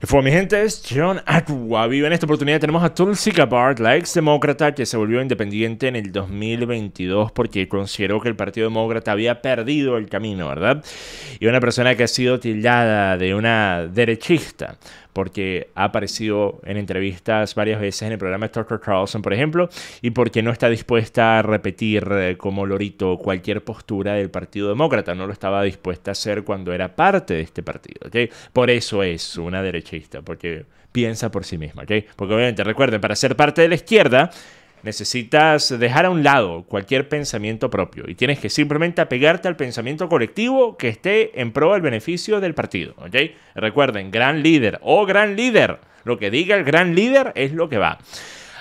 Fue mi gente es John Aqua. en esta oportunidad tenemos a Tulsi Gabbard, la exdemócrata que se volvió independiente en el 2022 porque consideró que el Partido Demócrata había perdido el camino, ¿verdad? Y una persona que ha sido tildada de una derechista porque ha aparecido en entrevistas varias veces en el programa de Tucker Carlson, por ejemplo, y porque no está dispuesta a repetir eh, como lorito cualquier postura del Partido Demócrata, no lo estaba dispuesta a hacer cuando era parte de este partido, ¿ok? Por eso es una derechista, porque piensa por sí misma, ¿ok? Porque obviamente, recuerden, para ser parte de la izquierda, Necesitas dejar a un lado cualquier pensamiento propio y tienes que simplemente apegarte al pensamiento colectivo que esté en pro del beneficio del partido. ¿ok? Recuerden, gran líder o gran líder. Lo que diga el gran líder es lo que va.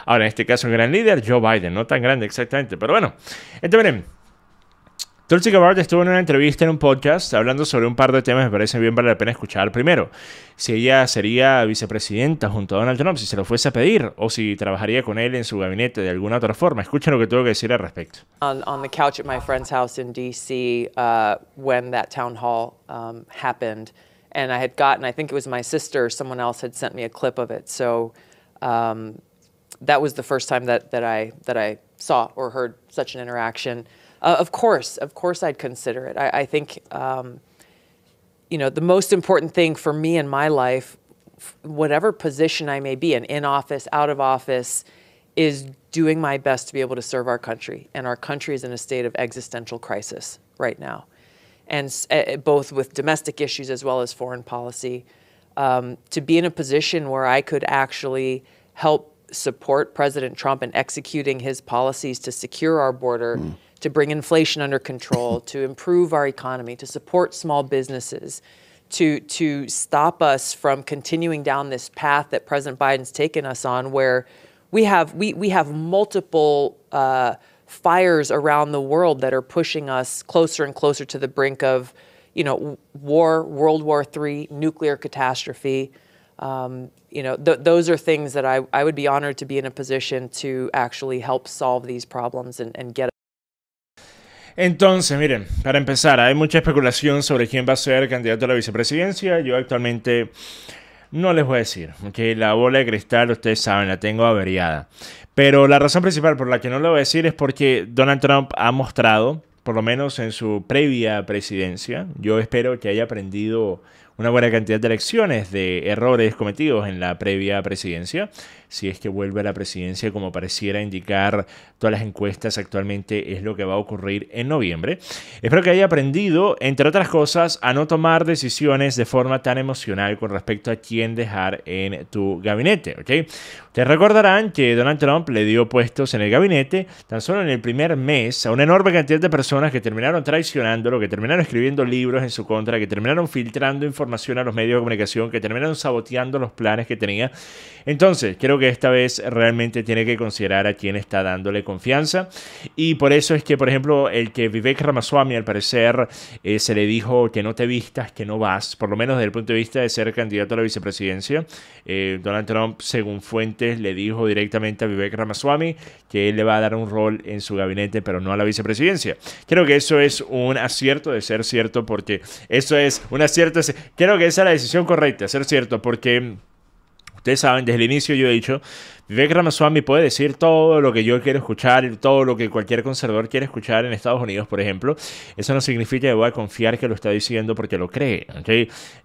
Ahora, en este caso, el gran líder, Joe Biden, no tan grande exactamente, pero bueno. Entonces, miren, Tulsi Gabbard estuvo en una entrevista en un podcast hablando sobre un par de temas que me parecen bien vale la pena escuchar. Primero, si ella sería vicepresidenta junto a Donald Trump, si se lo fuese a pedir, o si trabajaría con él en su gabinete de alguna otra forma. Escuchen lo que tuvo que decir al respecto. On, on the couch at my friend's house in D.C. Uh, when that town hall um, happened, and I had gotten, I think it was my sister, or someone else had sent me a clip of it. So um, that was the first time that that I that I saw or heard such an interaction. Uh, of course, of course, I'd consider it. I, I think, um, you know, the most important thing for me in my life, whatever position I may be in, in office, out of office, is doing my best to be able to serve our country. And our country is in a state of existential crisis right now, and uh, both with domestic issues as well as foreign policy. Um, to be in a position where I could actually help support President Trump in executing his policies to secure our border. Mm to bring inflation under control, to improve our economy, to support small businesses, to, to stop us from continuing down this path that President Biden's taken us on, where we have, we, we have multiple uh, fires around the world that are pushing us closer and closer to the brink of you know, war, World War III, nuclear catastrophe. Um, you know, th- those are things that I, I would be honored to be in a position to actually help solve these problems and, and get. Entonces, miren, para empezar, hay mucha especulación sobre quién va a ser candidato a la vicepresidencia. Yo actualmente no les voy a decir, que la bola de cristal, ustedes saben, la tengo averiada. Pero la razón principal por la que no lo voy a decir es porque Donald Trump ha mostrado, por lo menos en su previa presidencia, yo espero que haya aprendido una buena cantidad de lecciones de errores cometidos en la previa presidencia si es que vuelve a la presidencia, como pareciera indicar todas las encuestas actualmente, es lo que va a ocurrir en noviembre. Espero que haya aprendido, entre otras cosas, a no tomar decisiones de forma tan emocional con respecto a quién dejar en tu gabinete, ¿ok? Te recordarán que Donald Trump le dio puestos en el gabinete tan solo en el primer mes a una enorme cantidad de personas que terminaron traicionándolo, que terminaron escribiendo libros en su contra, que terminaron filtrando información a los medios de comunicación, que terminaron saboteando los planes que tenía. Entonces, quiero que esta vez realmente tiene que considerar a quién está dándole confianza. Y por eso es que, por ejemplo, el que Vivek Ramaswamy, al parecer, eh, se le dijo que no te vistas, que no vas, por lo menos desde el punto de vista de ser candidato a la vicepresidencia. Eh, Donald Trump, según fuentes, le dijo directamente a Vivek Ramaswamy que él le va a dar un rol en su gabinete, pero no a la vicepresidencia. Creo que eso es un acierto de ser cierto, porque eso es un acierto. Creo que esa es la decisión correcta, ser cierto, porque ustedes saben, desde el inicio yo he dicho Vivek Ramaswamy puede decir todo lo que yo quiero escuchar, y todo lo que cualquier conservador quiere escuchar en Estados Unidos, por ejemplo. Eso no significa que voy a confiar que lo está diciendo porque lo cree.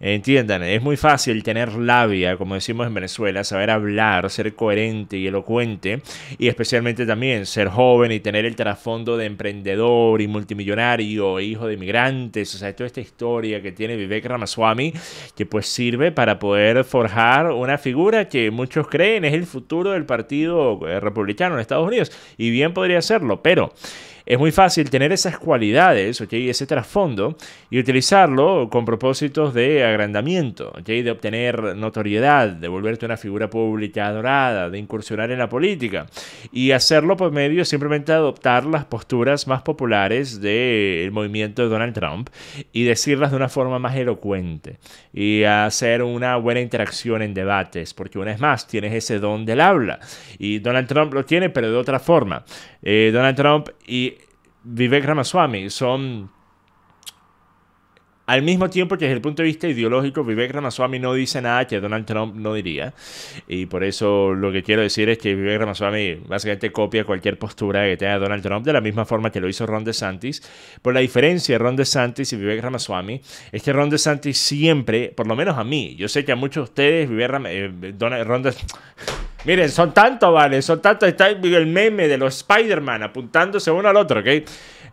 Entiendan, es muy fácil tener labia, como decimos en Venezuela, saber hablar, ser coherente y elocuente, y especialmente también ser joven y tener el trasfondo de emprendedor y multimillonario, e hijo de inmigrantes, o sea, toda esta historia que tiene Vivek Ramaswamy, que pues sirve para poder forjar una figura que muchos creen es el futuro del Partido eh, Republicano en Estados Unidos. Y bien podría serlo, pero es muy fácil tener esas cualidades, ¿okay? ese trasfondo, y utilizarlo con propósitos de agrandamiento, de obtener notoriedad, de volverte una figura pública adorada, de incursionar en la política, y hacerlo por medio de simplemente adoptar las posturas más populares del movimiento de Donald Trump y decirlas de una forma más elocuente, y hacer una buena interacción en debates, porque una vez más tienes ese don del habla, y Donald Trump lo tiene, pero de otra forma. Eh, Donald Trump y Vivek Ramaswamy son al mismo tiempo que desde el punto de vista ideológico, Vivek Ramaswamy no dice nada que Donald Trump no diría. Y por eso lo que quiero decir es que Vivek Ramaswamy básicamente copia cualquier postura que tenga Donald Trump de la misma forma que lo hizo Ron DeSantis. Por la diferencia de Ron DeSantis y Vivek Ramaswamy es que Ron DeSantis siempre, por lo menos a mí, yo sé que a muchos de ustedes, Vivek Ram eh, Donald, Miren, son tantos, ¿vale? Son tantos. Está el meme de los Spider-Man apuntándose uno al otro, ¿ok?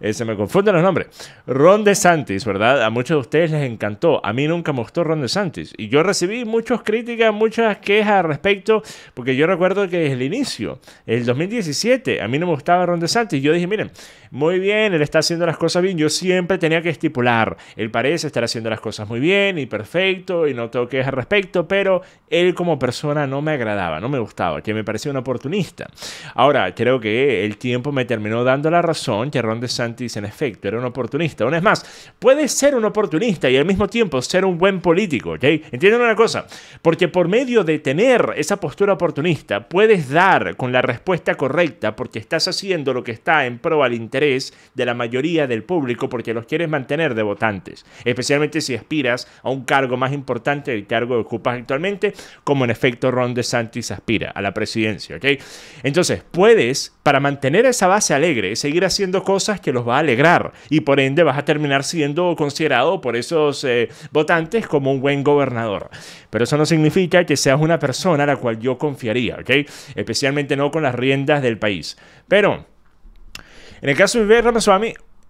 Eh, se me confunden los nombres. Ron DeSantis, ¿verdad? A muchos de ustedes les encantó. A mí nunca me gustó Ron DeSantis. Y yo recibí muchas críticas, muchas quejas al respecto, porque yo recuerdo que desde el inicio, el 2017, a mí no me gustaba Ron DeSantis. Yo dije, miren, muy bien, él está haciendo las cosas bien. Yo siempre tenía que estipular, él parece estar haciendo las cosas muy bien y perfecto y no tengo quejas al respecto, pero él como persona no me agradaba, no me gustaba, que me parecía un oportunista. Ahora, creo que el tiempo me terminó dando la razón que Ron DeSantis en efecto era un oportunista. una es más, puede ser un oportunista y al mismo tiempo ser un buen político, ¿ok? ¿Entienden una cosa? Porque por medio de tener esa postura oportunista, puedes dar con la respuesta correcta porque estás haciendo lo que está en pro al interés de la mayoría del público porque los quieres mantener de votantes, especialmente si aspiras a un cargo más importante del cargo que ocupas actualmente, como en efecto Ron DeSantis aspira a la presidencia, ¿ok? Entonces, puedes, para mantener esa base alegre, seguir haciendo cosas que los va a alegrar y por ende vas a terminar siendo considerado por esos eh, votantes como un buen gobernador. Pero eso no significa que seas una persona a la cual yo confiaría, ¿ok? Especialmente no con las riendas del país. Pero... En el caso de pasó a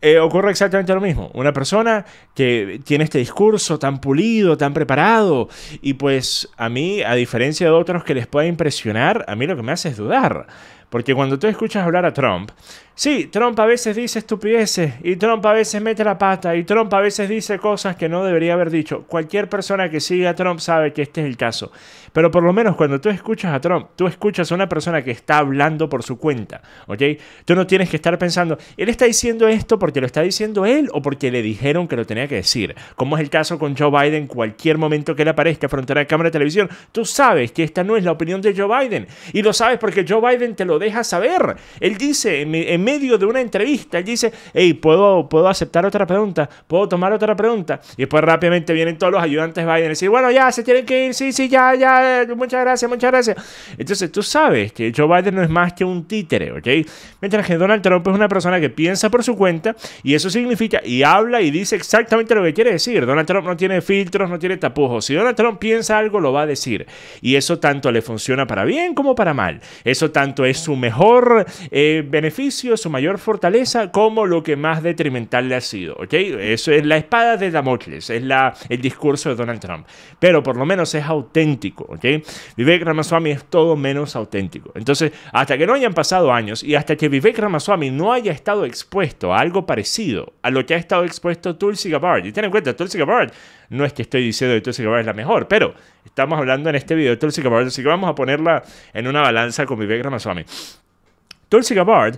eh, ocurre exactamente lo mismo. Una persona que tiene este discurso tan pulido, tan preparado, y pues a mí, a diferencia de otros que les pueda impresionar, a mí lo que me hace es dudar. Porque cuando tú escuchas hablar a Trump, sí, Trump a veces dice estupideces, y Trump a veces mete la pata, y Trump a veces dice cosas que no debería haber dicho. Cualquier persona que siga a Trump sabe que este es el caso. Pero por lo menos cuando tú escuchas a Trump, tú escuchas a una persona que está hablando por su cuenta, ¿ok? Tú no tienes que estar pensando, él está diciendo esto porque lo está diciendo él o porque le dijeron que lo tenía que decir. Como es el caso con Joe Biden, cualquier momento que él aparezca frente a la cámara de televisión, tú sabes que esta no es la opinión de Joe Biden. Y lo sabes porque Joe Biden te lo deja saber. Él dice, en medio de una entrevista, él dice, hey, ¿puedo, ¿puedo aceptar otra pregunta? ¿Puedo tomar otra pregunta? Y después rápidamente vienen todos los ayudantes Biden y decir, bueno, ya, se tienen que ir, sí, sí, ya, ya, muchas gracias, muchas gracias. Entonces tú sabes que Joe Biden no es más que un títere, ¿ok? Mientras que Donald Trump es una persona que piensa por su cuenta y eso significa y habla y dice exactamente lo que quiere decir. Donald Trump no tiene filtros, no tiene tapujos. Si Donald Trump piensa algo, lo va a decir. Y eso tanto le funciona para bien como para mal. Eso tanto es su mejor eh, beneficio, su mayor fortaleza, como lo que más detrimental le ha sido, ¿ok? Eso es la espada de Damocles, es la, el discurso de Donald Trump. Pero por lo menos es auténtico. Vivek Ramaswamy es todo menos auténtico. Entonces, hasta que no hayan pasado años y hasta que Vivek Ramaswamy no haya estado expuesto a algo parecido a lo que ha estado expuesto Tulsi Gabbard, y ten en cuenta, Tulsi Gabbard no es que estoy diciendo que Tulsi Gabbard es la mejor, pero estamos hablando en este video de Tulsi Gabbard, así que vamos a ponerla en una balanza con Vivek Ramaswamy. Tulsi Gabbard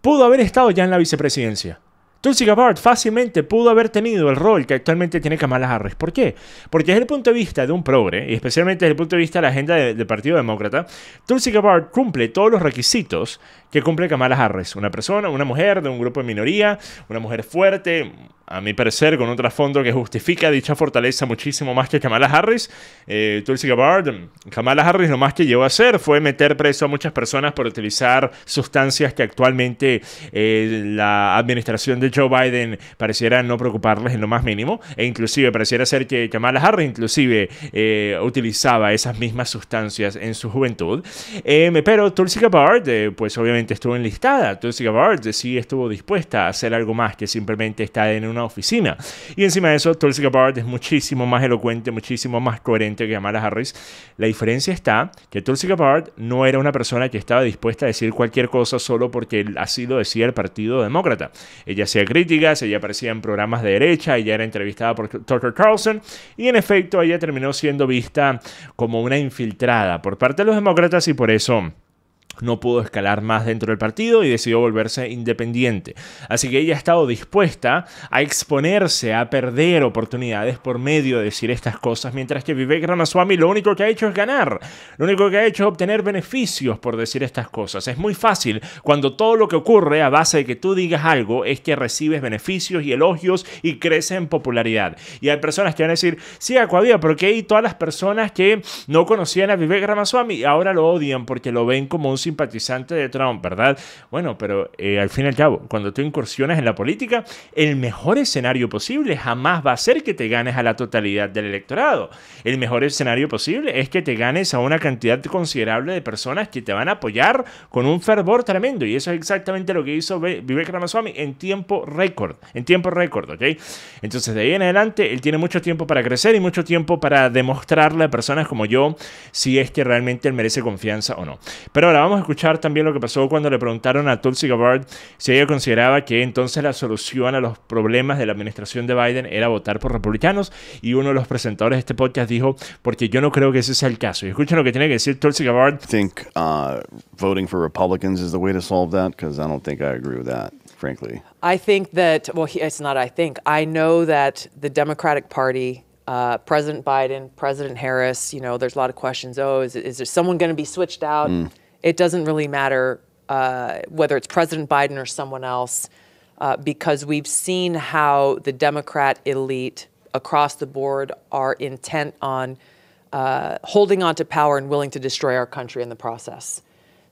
pudo haber estado ya en la vicepresidencia Tulsi Gabbard fácilmente pudo haber tenido el rol que actualmente tiene Kamala Harris. ¿Por qué? Porque desde el punto de vista de un progre, y especialmente desde el punto de vista de la agenda del Partido Demócrata, Tulsi Gabbard cumple todos los requisitos que cumple Kamala Harris. Una persona, una mujer de un grupo de minoría, una mujer fuerte, a mi parecer, con un trasfondo que justifica dicha fortaleza muchísimo más que Kamala Harris. Eh, Tulsi Gabbard, Kamala Harris lo más que llegó a hacer fue meter preso a muchas personas por utilizar sustancias que actualmente eh, la administración de Joe Biden pareciera no preocuparles en lo más mínimo. E inclusive pareciera ser que Kamala Harris inclusive eh, utilizaba esas mismas sustancias en su juventud. Em, pero Tulsi Gabbard, pues obviamente estuvo enlistada. Tulsi Gabbard sí estuvo dispuesta a hacer algo más que simplemente estar en una oficina. Y encima de eso, Tulsi Gabbard es muchísimo más elocuente, muchísimo más coherente que Kamala Harris. La diferencia está que Tulsi Gabbard no era una persona que estaba dispuesta a decir cualquier cosa solo porque así lo decía el Partido Demócrata. Ella hacía críticas, ella aparecía en programas de derecha, ella era entrevistada por Tucker Carlson y en efecto ella terminó siendo vista como una infiltrada por parte de los demócratas y por eso no pudo escalar más dentro del partido y decidió volverse independiente. Así que ella ha estado dispuesta a exponerse, a perder oportunidades por medio de decir estas cosas, mientras que Vivek Ramaswamy lo único que ha hecho es ganar, lo único que ha hecho es obtener beneficios por decir estas cosas. Es muy fácil cuando todo lo que ocurre a base de que tú digas algo es que recibes beneficios y elogios y crece en popularidad. Y hay personas que van a decir, sí, pero porque hay todas las personas que no conocían a Vivek Ramaswamy y ahora lo odian porque lo ven como un simpatizante de Trump, ¿verdad? Bueno, pero eh, al fin y al cabo, cuando tú incursiones en la política, el mejor escenario posible jamás va a ser que te ganes a la totalidad del electorado. El mejor escenario posible es que te ganes a una cantidad considerable de personas que te van a apoyar con un fervor tremendo. Y eso es exactamente lo que hizo Vivek Ramaswamy en tiempo récord. En tiempo récord, ¿ok? Entonces, de ahí en adelante, él tiene mucho tiempo para crecer y mucho tiempo para demostrarle a personas como yo si es que realmente él merece confianza o no. Pero ahora vamos vamos a escuchar también lo que pasó cuando le preguntaron a Tulsi Gabbard si ella consideraba que entonces la solución a los problemas de la administración de Biden era votar por republicanos y uno de los presentadores de este podcast dijo porque yo no creo que ese sea el caso. Y escuchen lo que tiene que decir Tulsi Gabbard. I think uh, voting for Republicans is the way to solve that because I don't think I agree with that. Frankly, I think that, well, it's not I think. I know that the Democratic Party Uh, President Biden, President Harris, you know, there's a lot of questions. Oh, is, is there someone going to be switched out? Mm. it doesn't really matter uh, whether it's President Biden or someone else, uh, because we've seen how the Democrat elite across the board are intent on uh, holding on to power and willing to destroy our country in the process.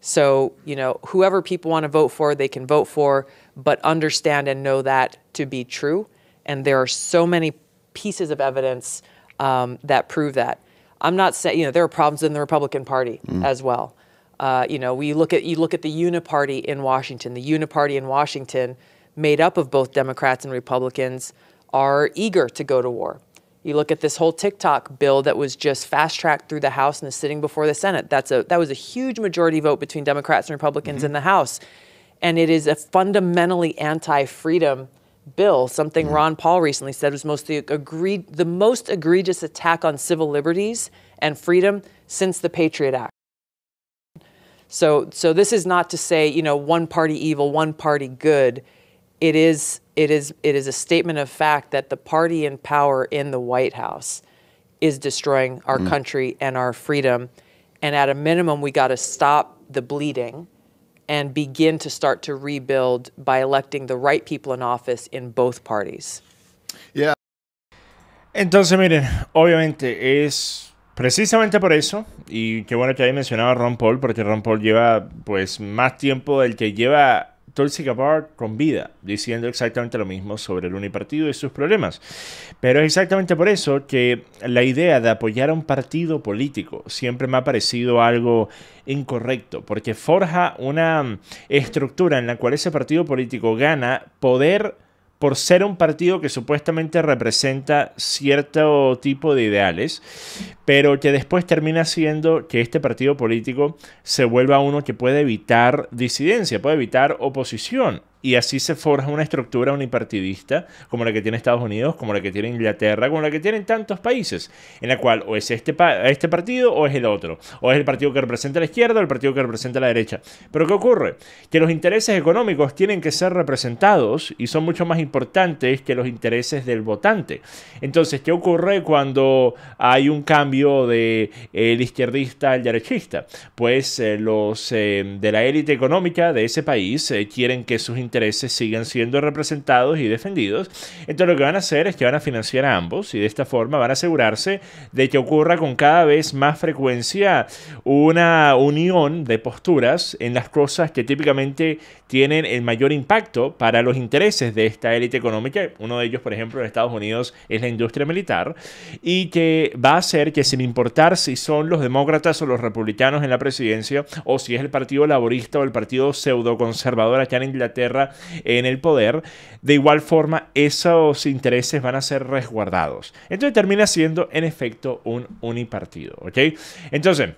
So, you know, whoever people want to vote for, they can vote for, but understand and know that to be true. And there are so many pieces of evidence um, that prove that. I'm not saying, you know, there are problems in the Republican Party mm. as well. Uh, you know, we look at you look at the Uniparty in Washington. The Uniparty in Washington, made up of both Democrats and Republicans, are eager to go to war. You look at this whole TikTok bill that was just fast tracked through the House and is sitting before the Senate. That's a that was a huge majority vote between Democrats and Republicans mm-hmm. in the House, and it is a fundamentally anti-freedom bill. Something mm-hmm. Ron Paul recently said was most the, agreed, the most egregious attack on civil liberties and freedom since the Patriot Act. So, so this is not to say, you know, one party evil, one party good. It is, it is, it is a statement of fact that the party in power in the White House is destroying our mm. country and our freedom. And at a minimum, we got to stop the bleeding and begin to start to rebuild by electing the right people in office in both parties. Yeah. Entonces, miren, obviamente es Precisamente por eso, y qué bueno que mencionado a Ron Paul, porque Ron Paul lleva pues más tiempo del que lleva Tulsi Gabbard con vida, diciendo exactamente lo mismo sobre el unipartido y sus problemas. Pero es exactamente por eso que la idea de apoyar a un partido político siempre me ha parecido algo incorrecto, porque forja una estructura en la cual ese partido político gana poder por ser un partido que supuestamente representa cierto tipo de ideales, pero que después termina siendo que este partido político se vuelva uno que puede evitar disidencia, puede evitar oposición y así se forja una estructura unipartidista como la que tiene Estados Unidos, como la que tiene Inglaterra, como la que tienen tantos países, en la cual o es este, este partido o es el otro, o es el partido que representa la izquierda o el partido que representa la derecha. Pero ¿qué ocurre? Que los intereses económicos tienen que ser representados y son mucho más importantes que los intereses del votante. Entonces, ¿qué ocurre cuando hay un cambio de eh, izquierdista al derechista? Pues eh, los eh, de la élite económica de ese país quieren que sus intereses intereses siendo representados y defendidos. Entonces lo que van a hacer es que van a financiar a ambos y de esta forma van a asegurarse de que ocurra con cada vez más frecuencia una unión de posturas en las cosas que típicamente tienen el mayor impacto para los intereses de esta élite económica. Uno de ellos, por ejemplo, en Estados Unidos es la industria militar y que va a hacer que sin importar si son los demócratas o los republicanos en la presidencia o si es el Partido Laborista o el Partido pseudo conservador acá en Inglaterra, en el poder, de igual forma esos intereses van a ser resguardados. Entonces termina siendo en efecto un unipartido, ¿ok? Entonces,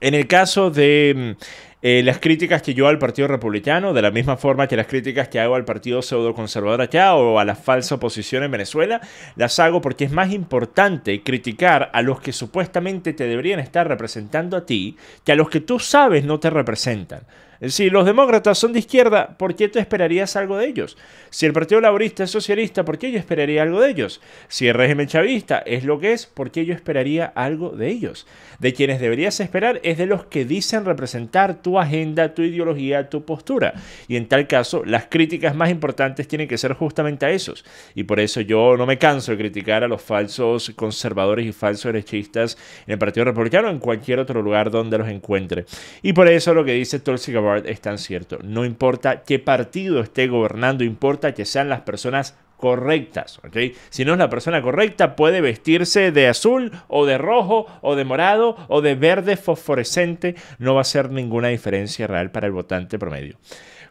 en el caso de... Mm, eh, las críticas que yo al Partido Republicano, de la misma forma que las críticas que hago al Partido conservador acá o a la falsa oposición en Venezuela, las hago porque es más importante criticar a los que supuestamente te deberían estar representando a ti que a los que tú sabes no te representan. Si los demócratas son de izquierda, ¿por qué tú esperarías algo de ellos? Si el Partido Laborista es socialista, ¿por qué yo esperaría algo de ellos? Si el régimen chavista es lo que es, ¿por qué yo esperaría algo de ellos? De quienes deberías esperar es de los que dicen representar tu agenda, tu ideología, tu postura. Y en tal caso, las críticas más importantes tienen que ser justamente a esos. Y por eso yo no me canso de criticar a los falsos conservadores y falsos derechistas en el Partido Republicano o en cualquier otro lugar donde los encuentre. Y por eso lo que dice Tulsi Gabriel es tan cierto. No importa qué partido esté gobernando, importa que sean las personas correctas. ¿okay? Si no es la persona correcta, puede vestirse de azul o de rojo o de morado o de verde fosforescente. No va a ser ninguna diferencia real para el votante promedio.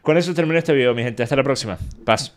Con eso termino este video, mi gente. Hasta la próxima. Paz.